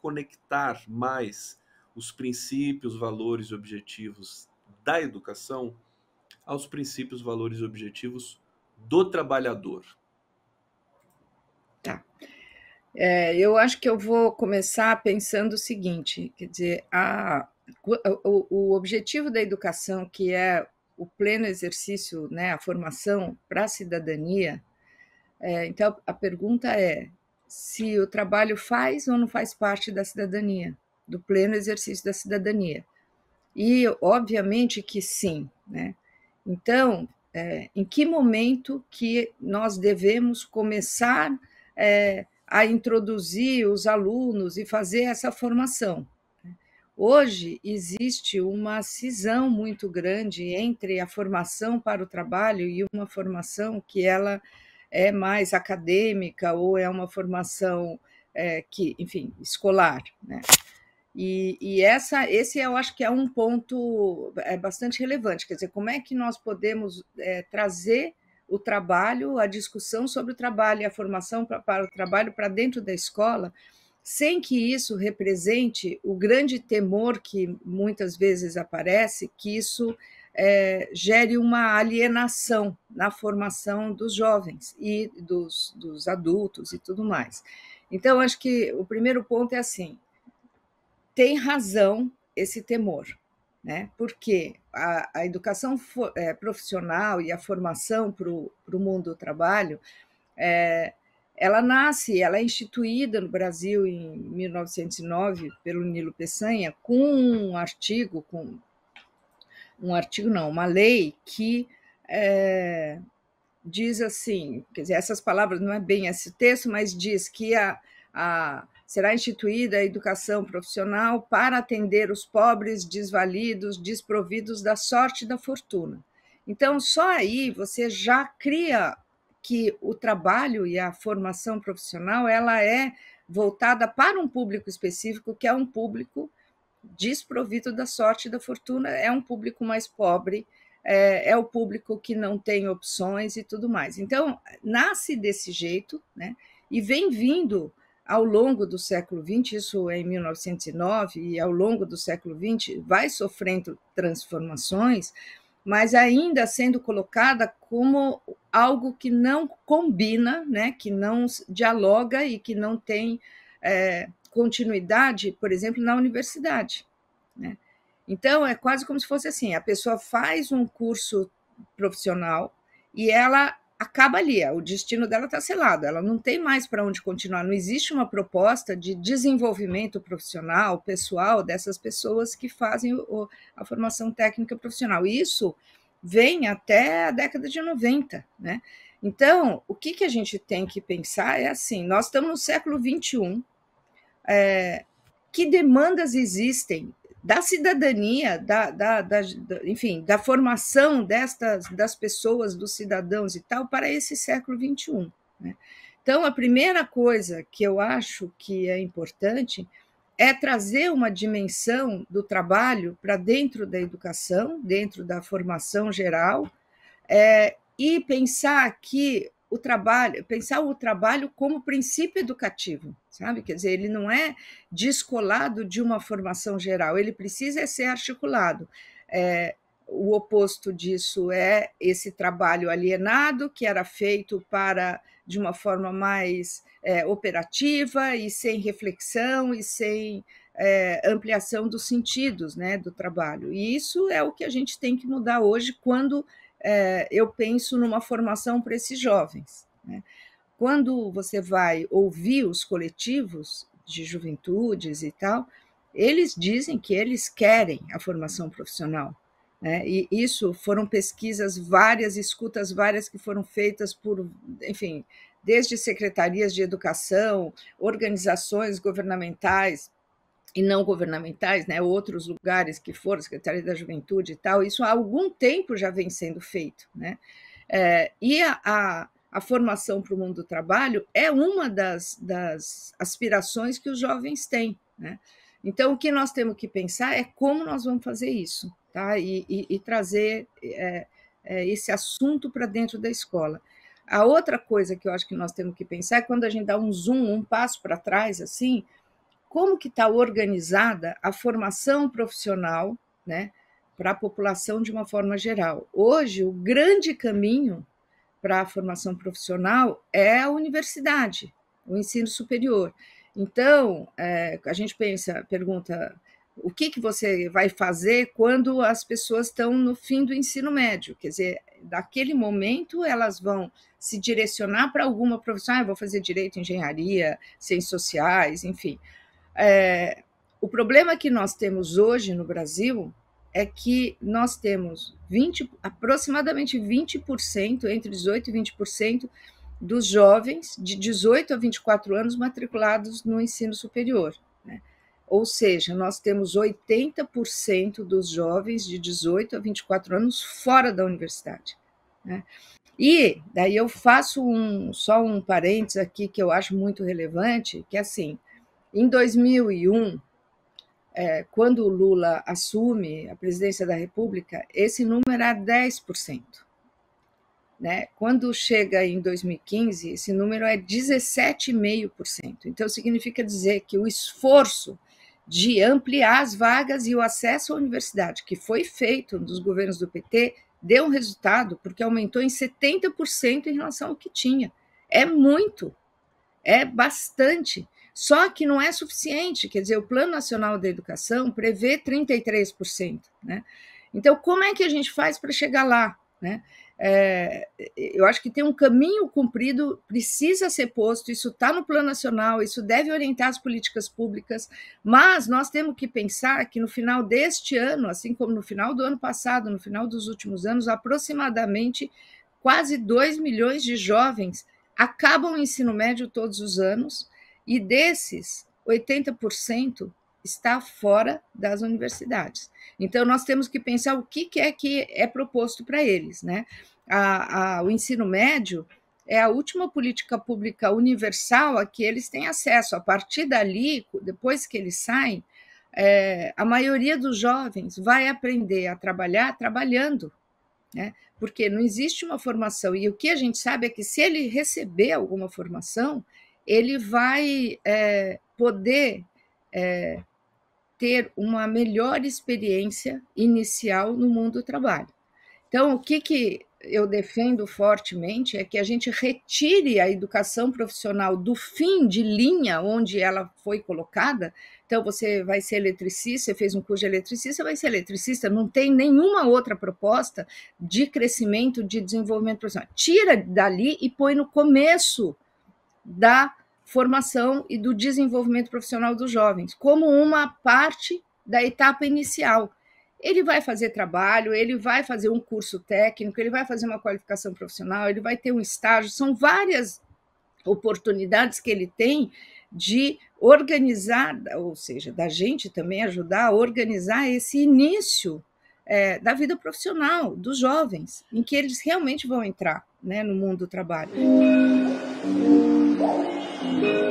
conectar mais os princípios, valores e objetivos da educação aos princípios, valores e objetivos do trabalhador. Tá. É, eu acho que eu vou começar pensando o seguinte: quer dizer, a, o, o objetivo da educação, que é o pleno exercício, né, a formação para a cidadania. É, então, a pergunta é: se o trabalho faz ou não faz parte da cidadania, do pleno exercício da cidadania. E, obviamente, que sim. Né? Então, é, em que momento que nós devemos começar é, a introduzir os alunos e fazer essa formação? Né? Hoje existe uma cisão muito grande entre a formação para o trabalho e uma formação que ela é mais acadêmica ou é uma formação é, que, enfim, escolar, né? E, e, essa, esse eu acho que é um ponto é, bastante relevante. Quer dizer, como é que nós podemos é, trazer o trabalho, a discussão sobre o trabalho e a formação para o trabalho para dentro da escola, sem que isso represente o grande temor que muitas vezes aparece, que isso é, gere uma alienação na formação dos jovens e dos, dos adultos e tudo mais. Então, acho que o primeiro ponto é assim: tem razão esse temor, né? porque a, a educação for, é, profissional e a formação para o mundo do trabalho. É, ela nasce, ela é instituída no Brasil em 1909 pelo Nilo Peçanha com um artigo, com um artigo não, uma lei que é, diz assim, quer dizer, essas palavras não é bem esse texto, mas diz que a, a será instituída a educação profissional para atender os pobres, desvalidos, desprovidos da sorte e da fortuna. Então, só aí você já cria que o trabalho e a formação profissional ela é voltada para um público específico, que é um público desprovido da sorte e da fortuna, é um público mais pobre, é, é o público que não tem opções e tudo mais. Então, nasce desse jeito, né? E vem vindo ao longo do século XX, isso é em 1909, e ao longo do século XX, vai sofrendo transformações mas ainda sendo colocada como algo que não combina, né, que não dialoga e que não tem é, continuidade, por exemplo, na universidade. Né? Então, é quase como se fosse assim: a pessoa faz um curso profissional e ela acaba ali, é, o destino dela está selado, ela não tem mais para onde continuar, não existe uma proposta de desenvolvimento profissional, pessoal dessas pessoas que fazem o, a formação técnica profissional. Isso vem até a década de 90, né? Então, o que, que a gente tem que pensar é assim: nós estamos no século XXI, é, que demandas existem da cidadania, da, da, da, enfim, da formação destas, das pessoas, dos cidadãos e tal, para esse século XXI. Né? Então, a primeira coisa que eu acho que é importante é trazer uma dimensão do trabalho para dentro da educação, dentro da formação geral, é, e pensar que o trabalho, pensar o trabalho como princípio educativo, sabe? Quer dizer, ele não é descolado de uma formação geral, ele precisa é ser articulado. É, o oposto disso é esse trabalho alienado que era feito para de uma forma mais é, operativa e sem reflexão e sem é, ampliação dos sentidos né, do trabalho. E isso é o que a gente tem que mudar hoje quando é, eu penso numa formação para esses jovens. Né? Quando você vai ouvir os coletivos de juventudes e tal, eles dizem que eles querem a formação profissional. Né? E isso foram pesquisas várias, escutas várias que foram feitas por, enfim, desde secretarias de educação, organizações governamentais, e não governamentais, né, outros lugares que foram, Secretaria da Juventude e tal, isso há algum tempo já vem sendo feito. Né? É, e a, a, a formação para o mundo do trabalho é uma das, das aspirações que os jovens têm. Né? Então, o que nós temos que pensar é como nós vamos fazer isso tá? e, e, e trazer é, é, esse assunto para dentro da escola. A outra coisa que eu acho que nós temos que pensar é quando a gente dá um zoom, um passo para trás, assim, como que está organizada a formação profissional né, para a população de uma forma geral. Hoje, o grande caminho para a formação profissional é a universidade, o ensino superior. Então, é, a gente pensa, pergunta, o que, que você vai fazer quando as pessoas estão no fim do ensino médio? Quer dizer, daquele momento elas vão se direcionar para alguma profissão, ah, vou fazer direito, engenharia, ciências sociais, enfim. É, o problema que nós temos hoje no Brasil é que nós temos 20, aproximadamente 20%, entre 18% e 20%, dos jovens de 18 a 24 anos matriculados no ensino superior. Né? Ou seja, nós temos 80% dos jovens de 18 a 24 anos fora da universidade. Né? E daí eu faço um, só um parênteses aqui que eu acho muito relevante, que é assim, em 2001, é, quando o Lula assume a presidência da República, esse número é era 10%. Né? Quando chega em 2015, esse número é 17,5%. Então, significa dizer que o esforço de ampliar as vagas e o acesso à universidade, que foi feito nos governos do PT, deu um resultado, porque aumentou em 70% em relação ao que tinha. É muito, é bastante. Só que não é suficiente, quer dizer, o Plano Nacional da Educação prevê 33%. Né? Então, como é que a gente faz para chegar lá? Né? É, eu acho que tem um caminho cumprido, precisa ser posto, isso está no Plano Nacional, isso deve orientar as políticas públicas, mas nós temos que pensar que no final deste ano, assim como no final do ano passado, no final dos últimos anos, aproximadamente quase 2 milhões de jovens acabam o ensino médio todos os anos e desses, 80% está fora das universidades. Então, nós temos que pensar o que, que é que é proposto para eles. Né? A, a, o ensino médio é a última política pública universal a que eles têm acesso. A partir dali, depois que eles saem, é, a maioria dos jovens vai aprender a trabalhar trabalhando, né? porque não existe uma formação. E o que a gente sabe é que se ele receber alguma formação, ele vai é, poder é, ter uma melhor experiência inicial no mundo do trabalho. Então, o que, que eu defendo fortemente é que a gente retire a educação profissional do fim de linha onde ela foi colocada. Então, você vai ser eletricista, você fez um curso de eletricista, vai ser eletricista, não tem nenhuma outra proposta de crescimento, de desenvolvimento profissional. Tira dali e põe no começo da formação e do desenvolvimento profissional dos jovens, como uma parte da etapa inicial. Ele vai fazer trabalho, ele vai fazer um curso técnico, ele vai fazer uma qualificação profissional, ele vai ter um estágio, são várias oportunidades que ele tem de organizar, ou seja, da gente também ajudar a organizar esse início é, da vida profissional dos jovens, em que eles realmente vão entrar né, no mundo do trabalho. Thank you.